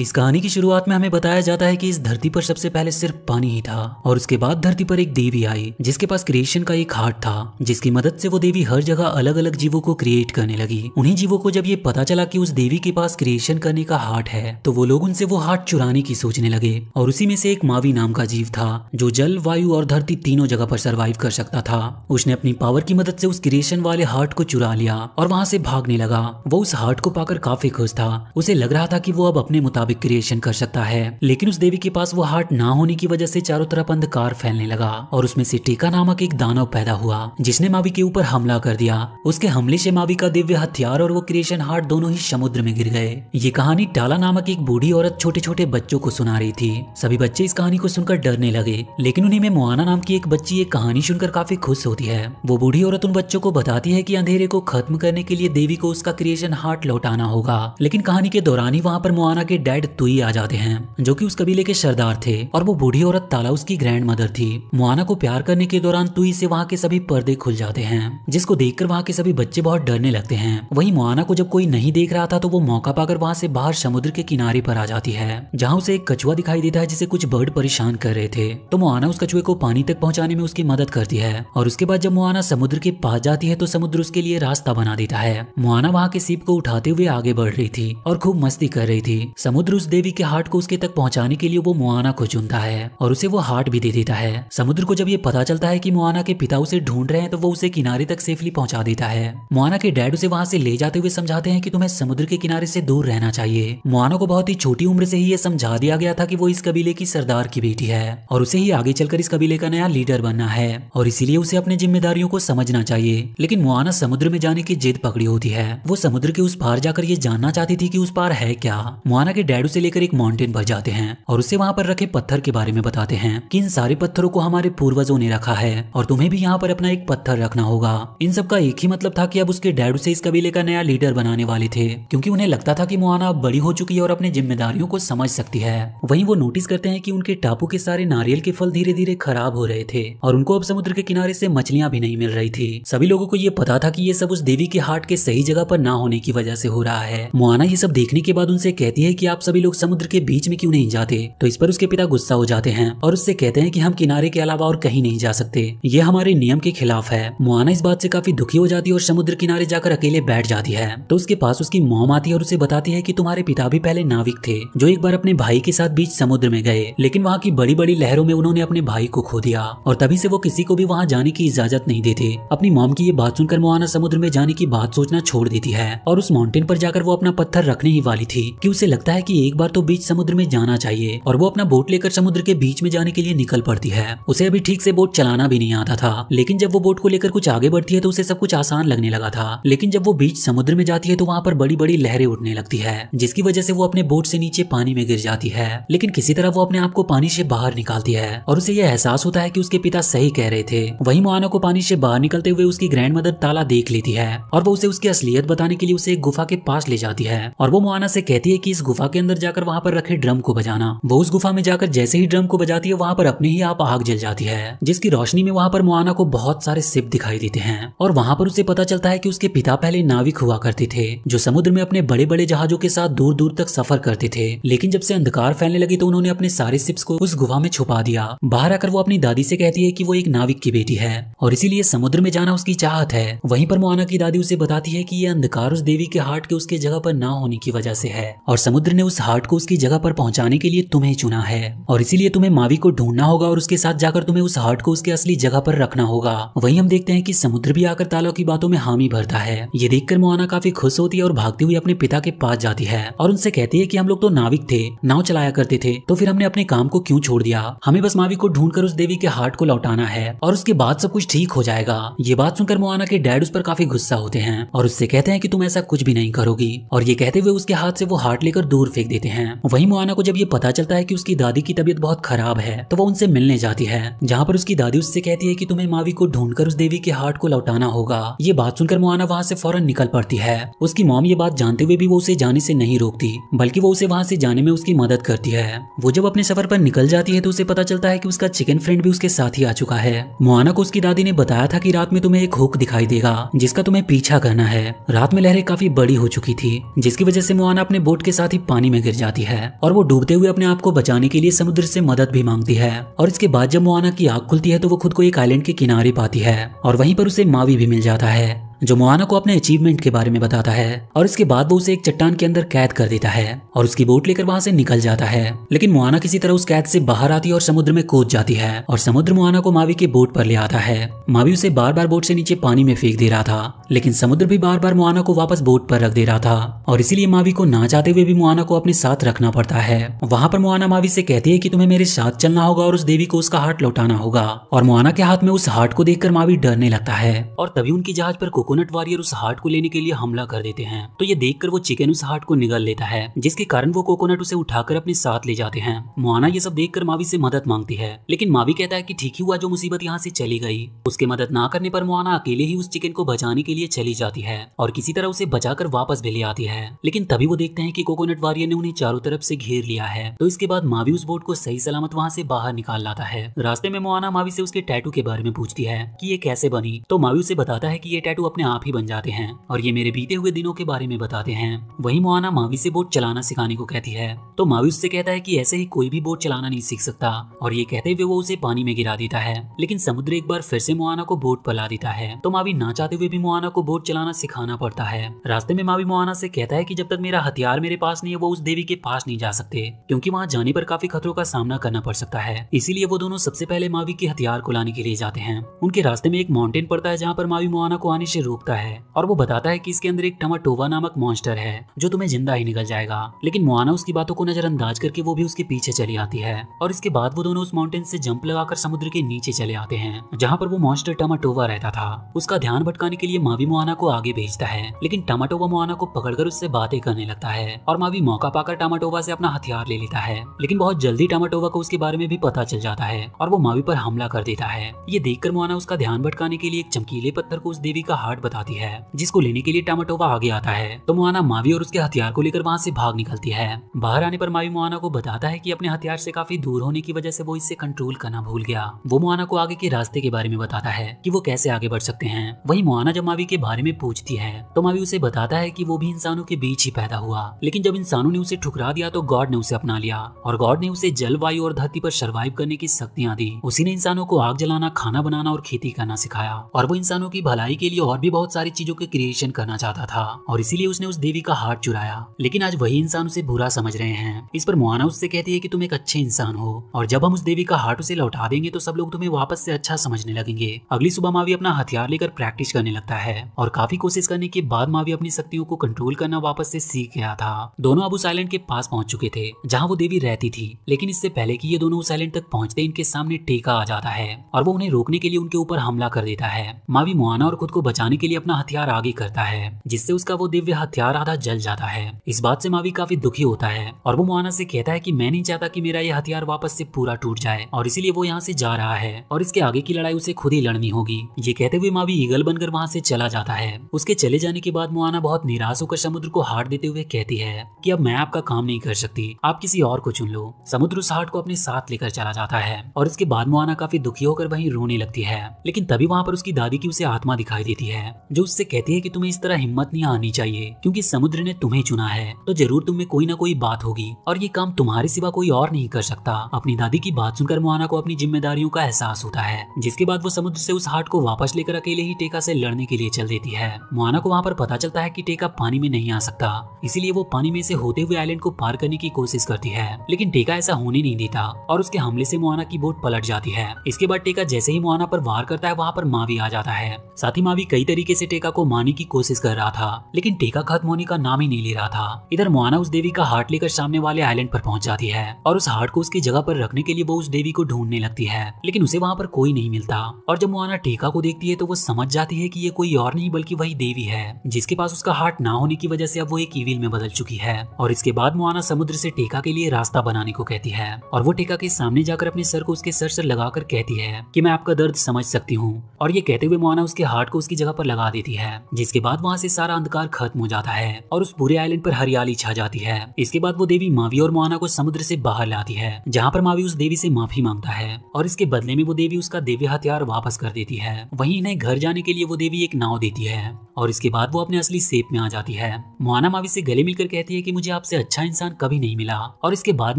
इस कहानी की शुरुआत में हमें बताया जाता है कि इस धरती पर सबसे पहले सिर्फ पानी ही था और उसके बाद धरती पर एक देवी आई जिसके पास क्रिएशन का एक हार्ट था जिसकी मदद से वो देवी हर जगह अलग अलग जीवों को क्रिएट करने लगी उन्हीं जीवों को जब ये पता चला कि उस देवी के पास क्रिएशन करने का हार्ट है तो वो लोग उनसे वो हार्ट चुराने की सोचने लगे और उसी में से एक मावी नाम का जीव था जो जल वायु और धरती तीनों जगह पर सर्वाइव कर सकता था उसने अपनी पावर की मदद से उस क्रिएशन वाले हार्ट को चुरा लिया और वहां से भागने लगा वो उस हार्ट को पाकर काफी खुश था उसे लग रहा था की वो अब अपने मुताबिक मुताबिक क्रिएशन कर सकता है लेकिन उस देवी के पास वो हार्ट ना होने की वजह से चारों तरफ अंधकार फैलने लगा और उसमें से टीका नामक एक दानव पैदा हुआ जिसने मावी के ऊपर हमला कर दिया उसके हमले से मावी का दिव्य हथियार और वो क्रिएशन हार्ट दोनों ही समुद्र में गिर गए ये कहानी टाला नामक एक बूढ़ी औरत छोटे छोटे बच्चों को सुना रही थी सभी बच्चे इस कहानी को सुनकर डरने लगे लेकिन उन्हीं में मुआना नाम की एक बच्ची एक कहानी सुनकर काफी खुश होती है वो बूढ़ी औरत उन बच्चों को बताती है की अंधेरे को खत्म करने के लिए देवी को उसका क्रिएशन हार्ट लौटाना होगा लेकिन कहानी के दौरान ही वहाँ पर मुआना के डैड गाइड तुई आ जाते हैं जो कि उस कबीले के सरदार थे और वो बूढ़ी औरत तालाउस की ग्रैंड मदर थी मुआना को प्यार करने के दौरान तुई से वहाँ के सभी पर्दे खुल जाते हैं जिसको कर वहाँ के सभी बच्चे बहुत डरने लगते हैं वही मुआना को जब कोई नहीं देख रहा था तो वो मौका पाकर वहाँ से बाहर समुद्र के किनारे पर आ जाती है जहाँ उसे एक कछुआ दिखाई देता है जिसे कुछ बर्ड परेशान कर रहे थे तो मुआना उस कछुए को पानी तक पहुँचाने में उसकी मदद करती है और उसके बाद जब मुआना समुद्र के पास जाती है तो समुद्र उसके लिए रास्ता बना देता है मुआना वहाँ के सीप को उठाते हुए आगे बढ़ रही थी और खूब मस्ती कर रही थी समुद्र समुद्र उस देवी के हार्ट को उसके तक पहुंचाने के लिए वो मुआना को चुनता है और उसे वो हार्ट भी दे देता है समुद्र को जब ये पता चलता है कि मुआना के पिता उसे ढूंढ रहे हैं तो वो उसे किनारे तक सेफली पहुंचा देता है मुआना के डैड उसे वहां से ले जाते हुए समझाते हैं कि तुम्हें समुद्र के किनारे से दूर रहना चाहिए मुआना को बहुत ही छोटी उम्र से ही ये समझा दिया गया था कि वो इस कबीले की सरदार की बेटी है और उसे ही आगे चलकर इस कबीले का नया लीडर बनना है और इसीलिए उसे अपनी जिम्मेदारियों को समझना चाहिए लेकिन मुआना समुद्र में जाने की जिद पकड़ी होती है वो समुद्र के उस पार जाकर ये जानना चाहती थी कि उस पार है क्या मुआना के डैडू से लेकर एक माउंटेन पर जाते हैं और उसे वहाँ पर रखे पत्थर के बारे में बताते हैं कि इन सारे पत्थरों को हमारे पूर्वजों ने रखा है और तुम्हें भी यहाँ पर अपना एक पत्थर रखना होगा इन सबका एक ही मतलब था कि अब उसके डैडू से इस कबीले का नया लीडर बनाने वाले थे क्योंकि उन्हें लगता था कि मोहाना अब बड़ी हो चुकी है और अपनी जिम्मेदारियों को समझ सकती है वही वो नोटिस करते हैं की उनके टापू के सारे नारियल के फल धीरे धीरे खराब हो रहे थे और उनको अब समुद्र के किनारे से मछलियां भी नहीं मिल रही थी सभी लोगों को ये पता था की ये सब उस देवी के हार्ट के सही जगह पर न होने की वजह से हो रहा है मोहाना ये सब देखने के बाद उनसे कहती है की आप सभी लोग समुद्र के बीच में क्यों नहीं जाते तो इस पर उसके पिता गुस्सा हो जाते हैं और उससे कहते हैं कि हम किनारे के अलावा और कहीं नहीं जा सकते ये हमारे नियम के खिलाफ है मुआना इस बात से काफी दुखी हो जाती है और समुद्र किनारे जाकर अकेले बैठ जाती है तो उसके पास उसकी मोम आती है और उसे बताती है की तुम्हारे पिता भी पहले नाविक थे जो एक बार अपने भाई के साथ बीच समुद्र में गए लेकिन वहाँ की बड़ी बड़ी लहरों में उन्होंने अपने भाई को खो दिया और तभी से वो किसी को भी वहाँ जाने की इजाजत नहीं देते अपनी मोम की ये बात सुनकर मोहाना समुद्र में जाने की बात सोचना छोड़ देती है और उस माउंटेन पर जाकर वो अपना पत्थर रखने ही वाली थी कि उसे लगता है कि एक बार तो बीच समुद्र में जाना चाहिए और वो अपना बोट लेकर समुद्र के बीच में जाने के लिए निकल पड़ती है उसे अभी ठीक से बोट चलाना भी नहीं आता था लेकिन जब वो बोट को लेकर कुछ आगे बढ़ती है तो उसे सब कुछ आसान लगने लगा था लेकिन जब वो बीच समुद्र में जाती है तो वहाँ पर बड़ी बड़ी लहरें उठने लगती है जिसकी वजह से वो अपने बोट से नीचे पानी में गिर जाती है लेकिन किसी तरह वो अपने आप को पानी से बाहर निकालती है और उसे यह एहसास होता है कि उसके पिता सही कह रहे थे वही मोहाना को पानी से बाहर निकलते हुए उसकी ग्रैंड मदर ताला देख लेती है और वो उसे उसकी असलियत बताने के लिए उसे एक गुफा के पास ले जाती है और वो मोहाना से कहती है की इस गुफा के अंदर जाकर वहाँ पर रखे ड्रम को बजाना वो उस गुफा में जाकर जैसे ही ड्रम को बजाती है वहाँ पर अपने ही आप आग जल जाती है जिसकी रोशनी में वहाँ पर मुआना को बहुत सारे सिप दिखाई देते हैं और वहाँ पर उसे पता चलता है की उसके पिता पहले नाविक हुआ करते थे जो समुद्र में अपने बड़े बड़े जहाजों के साथ दूर दूर तक सफर करते थे लेकिन जब से अंधकार फैलने लगी तो उन्होंने अपने सारे सिप्स को उस गुफा में छुपा दिया बाहर आकर वो अपनी दादी से कहती है कि वो एक नाविक की बेटी है और इसीलिए समुद्र में जाना उसकी चाहत है वहीं पर मोआना की दादी उसे बताती है कि ये अंधकार उस देवी के हार्ट के उसके जगह पर ना होने की वजह से है और समुद्र ने उस हार्ट को उसकी जगह पर पहुंचाने के लिए तुम्हें चुना है और इसीलिए तुम्हें मावी को ढूंढना होगा और उसके साथ जाकर तुम्हें उस हार्ट को उसके असली जगह पर रखना होगा वहीं हम देखते हैं कि समुद्र भी आकर तालो की बातों में हामी भरता है ये देखकर मोआना काफी खुश होती है और भागती हुई अपने पिता के पास जाती है और उनसे कहती है की हम लोग तो नाविक थे नाव चलाया करते थे तो फिर हमने अपने काम को क्यूँ छोड़ दिया हमें बस मावी को ढूंढ उस देवी के हार्ट को लौटाना है और उसके बाद सब कुछ ठीक हो जाएगा ये बात सुनकर मोआना के डैड उस पर काफी गुस्सा होते हैं और उससे कहते हैं की तुम ऐसा कुछ भी नहीं करोगी और ये कहते हुए उसके हाथ से वो हार्ट लेकर दूर फेंक देते हैं वही मोआना को जब ये पता चलता है की उसकी दादी की तबियत बहुत खराब है तो वो उनसे मिलने जाती है जहाँ पर उसकी दादी उससे कहती है की तुम्हें मावी को ढूंढ उस देवी के हार्ट को लौटाना होगा ये बात सुनकर मोआना वहाँ से फौरन निकल पड़ती है उसकी मॉम ये बात जानते हुए भी वो उसे जाने से नहीं रोकती बल्कि वो उसे वहाँ से जाने में उसकी मदद करती है वो जब अपने सफर पर निकल जाती है तो उसे पता चलता है कि उसका चिकन फ्रेंड भी उसके साथ ही आ चुका है मोआना को उसकी दादी ने बताया था कि रात में तुम्हें एक हुक दिखाई देगा जिसका तुम्हें पीछा करना है रात में लहरें काफी बड़ी हो चुकी थी जिसकी वजह से मोआना अपने बोट के साथ ही पानी पानी में गिर जाती है और वो डूबते हुए अपने आप को बचाने के लिए समुद्र से मदद भी मांगती है और इसके बाद जब मोआना की आंख खुलती है तो वो खुद को एक आइलैंड के किनारे पाती है और वहीं पर उसे मावी भी मिल जाता है जो मोहाना को अपने अचीवमेंट के बारे में बताता है और इसके बाद वो उसे एक चट्टान के अंदर कैद कर देता है और उसकी बोट लेकर वहां से निकल जाता है लेकिन मोहाना किसी तरह उस कैद से बाहर आती है और समुद्र में कूद जाती है और समुद्र मोहाना को मावी के बोट पर ले आता है मावी उसे बार बार बोट से नीचे पानी में फेंक दे रहा था लेकिन समुद्र भी बार बार मोहाना को वापस बोट पर रख दे रहा था और इसीलिए मावी को ना चाहते हुए भी मोहाना को अपने साथ रखना पड़ता है वहां पर मोहाना मावी से कहती है की तुम्हें मेरे साथ चलना होगा और उस देवी को उसका हार्ट लौटाना होगा और मोहाना के हाथ में उस हार्ट को देखकर मावी डरने लगता है और तभी उनकी जहाज पर कोको कोकोनट वॉरियर उस हार्ट को लेने के लिए हमला कर देते हैं तो ये देखकर वो चिकन उस हार्ट को निगल लेता है जिसके कारण वो कोकोनट उसे उठाकर अपने साथ ले जाते हैं मोहाना ये सब देखकर मावी से मदद मांगती है लेकिन मावी कहता है कि ठीक ही हुआ जो मुसीबत यहाँ से चली गई उसके मदद ना करने पर मोहना अकेले ही उस चिकन को बचाने के लिए चली जाती है और किसी तरह उसे कर वापस भी ले आती है लेकिन तभी वो देखते हैं की कोकोनट वारियर ने उन्हें चारों तरफ से घेर लिया है तो इसके बाद मावी उस बोट को सही सलामत वहाँ से बाहर निकाल लाता है रास्ते में मोहना मावी से उसके टैटू के बारे में पूछती है की ये कैसे बनी तो मावी उसे बताता है की ये टैटू अपने अपने आप ही बन जाते हैं और ये मेरे बीते हुए दिनों के बारे में बताते हैं वही मोहाना मावी से बोट चलाना सिखाने को कहती है तो मावी उससे कहता है कि ऐसे ही कोई भी बोट चलाना नहीं सीख सकता और ये कहते हुए वो उसे पानी में गिरा देता है लेकिन समुद्र एक बार फिर से मोहाना को बोट पर ला देता है तो मावी ना चाहते हुए भी मोहाना को बोट चलाना सिखाना पड़ता है रास्ते में मावी मोहाना से कहता है की जब तक मेरा हथियार मेरे पास नहीं है वो उस देवी के पास नहीं जा सकते क्यूँकी वहाँ जाने पर काफी खतरों का सामना करना पड़ सकता है इसीलिए वो दोनों सबसे पहले मावी के हथियार को लाने के लिए जाते हैं उनके रास्ते में एक माउंटेन पड़ता है जहाँ पर मावी मोहाना को आने से रोकता है और वो बताता है कि इसके अंदर एक टमाटोवा नामक मॉन्स्टर है जो तुम्हें जिंदा ही निकल जाएगा लेकिन मोआना उसकी बातों को नजरअंदाज करके वो भी उसके पीछे चली आती है और इसके बाद वो दोनों उस माउंटेन से जंप लगाकर समुद्र के नीचे चले आते हैं जहाँ पर वो मॉन्स्टर टमाटोवा रहता था उसका ध्यान भटकाने के लिए मावी मोआना को आगे भेजता है लेकिन टमाटोवा मोआना को पकड़कर उससे बातें करने लगता है और मावी मौका पाकर टमाटोवा से अपना हथियार ले लेता है लेकिन बहुत जल्दी टमाटोवा को उसके बारे में भी पता चल जाता है और वो मावी पर हमला कर देता है ये देखकर मोहाना उसका ध्यान भटकाने के लिए एक चमकीले पत्थर को उस देवी का हार बाट बताती है जिसको लेने के लिए टामाटोवा आगे आता है तो मोहाना मावी और उसके हथियार को लेकर वहाँ से भाग निकलती है बाहर आने पर मावी मोआना को बताता है की अपने हथियार से काफी दूर होने की वजह से वो इससे कंट्रोल करना भूल गया वो मोआना को आगे के रास्ते के बारे में बताता है की वो कैसे आगे बढ़ सकते हैं वही मोआना जब मावी के बारे में पूछती है तो मावी उसे बताता है की वो भी इंसानों के बीच ही पैदा हुआ लेकिन जब इंसानों ने उसे ठुकरा दिया तो गॉड ने उसे अपना लिया और गॉड ने उसे जलवायु और धरती पर सर्वाइव करने की शक्तियाँ दी उसी ने इंसानों को आग जलाना खाना बनाना और खेती करना सिखाया और वो इंसानों की भलाई के लिए और भी बहुत सारी चीजों के क्रिएशन करना चाहता था और इसीलिए उसने उस देवी का हार्ट चुराया लेकिन आज वही इंसान उसे बुरा समझ रहे हैं इस पर मोहाना उससे कहती है कि तुम एक अच्छे इंसान हो और जब हम उस देवी का हार्ट उसे लौटा देंगे तो सब लोग तुम्हें वापस से अच्छा समझने लगेंगे अगली सुबह मावी अपना हथियार लेकर प्रैक्टिस करने लगता है और काफी कोशिश करने के बाद मावी अपनी शक्तियों को कंट्रोल करना वापस से सीख गया था दोनों अब उस आइलैंड के पास पहुंच चुके थे जहाँ वो देवी रहती थी लेकिन इससे पहले की ये दोनों उस आइलैंड तक पहुंचते इनके सामने टेका आ जाता है और वो उन्हें रोकने के लिए उनके ऊपर हमला कर देता है मावी मोहाना और खुद को बचाने बचाने के लिए अपना हथियार आगे करता है जिससे उसका वो दिव्य हथियार आधा जल जाता है इस बात से मावी काफी दुखी होता है और वो मोहाना से कहता है कि मैं नहीं चाहता कि मेरा ये हथियार वापस से पूरा टूट जाए और इसीलिए वो यहाँ से जा रहा है और इसके आगे की लड़ाई उसे खुद ही लड़नी होगी ये कहते हुए मावी ईगल बनकर वहाँ से चला जाता है उसके चले जाने के बाद मोहाना बहुत निराश होकर समुद्र को हार देते हुए कहती है की अब मैं आपका काम नहीं कर सकती आप किसी और को चुन लो समुद्र उस हार्ट को अपने साथ लेकर चला जाता है और इसके बाद मोहाना काफी दुखी होकर वहीं रोने लगती है लेकिन तभी वहाँ पर उसकी दादी की उसे आत्मा दिखाई देती है है जो उससे कहती है कि तुम्हें इस तरह हिम्मत नहीं आनी चाहिए क्योंकि समुद्र ने तुम्हें चुना है तो जरूर तुम्हें कोई ना कोई बात होगी और ये काम तुम्हारे सिवा कोई और नहीं कर सकता अपनी दादी की बात सुनकर मोहाना को अपनी जिम्मेदारियों का एहसास होता है जिसके बाद वो समुद्र से उस हार्ट को वापस लेकर अकेले ही टेका से लड़ने के लिए चल देती है मोहना को वहाँ पर पता चलता है की टेका पानी में नहीं आ सकता इसीलिए वो पानी में से होते हुए आइलैंड को पार करने की कोशिश करती है लेकिन टेका ऐसा होने नहीं देता और उसके हमले से मोहना की बोट पलट जाती है इसके बाद टेका जैसे ही मोहना पर वार करता है वहाँ पर मावी आ जाता है साथ ही मावी कई तरीके से टेका को मारने की कोशिश कर रहा था लेकिन टेका खत्म होने का नाम ही नहीं ले रहा था इधर मोआना उस देवी का हार्ट लेकर सामने वाले आइलैंड पर पहुंच जाती है और उस हार्ट को उसकी जगह पर रखने के लिए वो उस देवी को ढूंढने लगती है लेकिन उसे वहाँ पर कोई नहीं मिलता और जब मोआना टेका को देखती है तो वो समझ जाती है की ये कोई और नहीं बल्कि वही देवी है जिसके पास उसका हार्ट ना होने की वजह से अब वो एक ईविल में बदल चुकी है और इसके बाद मोहना समुद्र से टेका के लिए रास्ता बनाने को कहती है और वो टेका के सामने जाकर अपने सर को उसके सर से लगाकर कहती है की मैं आपका दर्द समझ सकती हूँ और ये कहते हुए मोआना उसके हार्ट को उसकी जगह पर पर लगा देती है जिसके बाद वहाँ से सारा अंधकार खत्म हो जाता है और उस पूरे आइलैंड पर हरियाली छा जाती है इसके बाद वो देवी मावी और मोहना को समुद्र से बाहर लाती है जहाँ पर मावी उस देवी से माफी मांगता है और इसके बदले में वो देवी उसका देवी हथियार वापस कर देती है वही इन्हें घर जाने के लिए वो देवी एक नाव देती है और इसके बाद वो अपने असली सेप में आ जाती है मोहना मावी से गले मिलकर कहती है की मुझे आपसे अच्छा इंसान कभी नहीं मिला और इसके बाद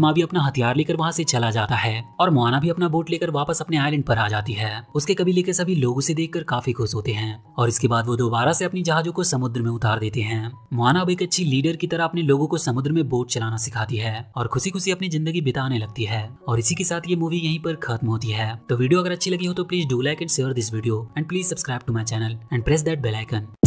मावी अपना हथियार लेकर वहाँ से चला जाता है और मोहना भी अपना बोट लेकर वापस अपने आइलैंड पर आ जाती है उसके कबीले के सभी लोग उसे देख काफी खुश होते हैं और इसके बाद वो दोबारा से अपने जहाजों को समुद्र में उतार देते हैं मोहाना अब एक अच्छी लीडर की तरह अपने लोगों को समुद्र में बोट चलाना सिखाती है और खुशी खुशी अपनी जिंदगी बिताने लगती है और इसी के साथ ये मूवी यहीं पर खत्म होती है तो वीडियो अगर अच्छी लगी हो तो please do like and share this video and please subscribe to my channel and press that bell icon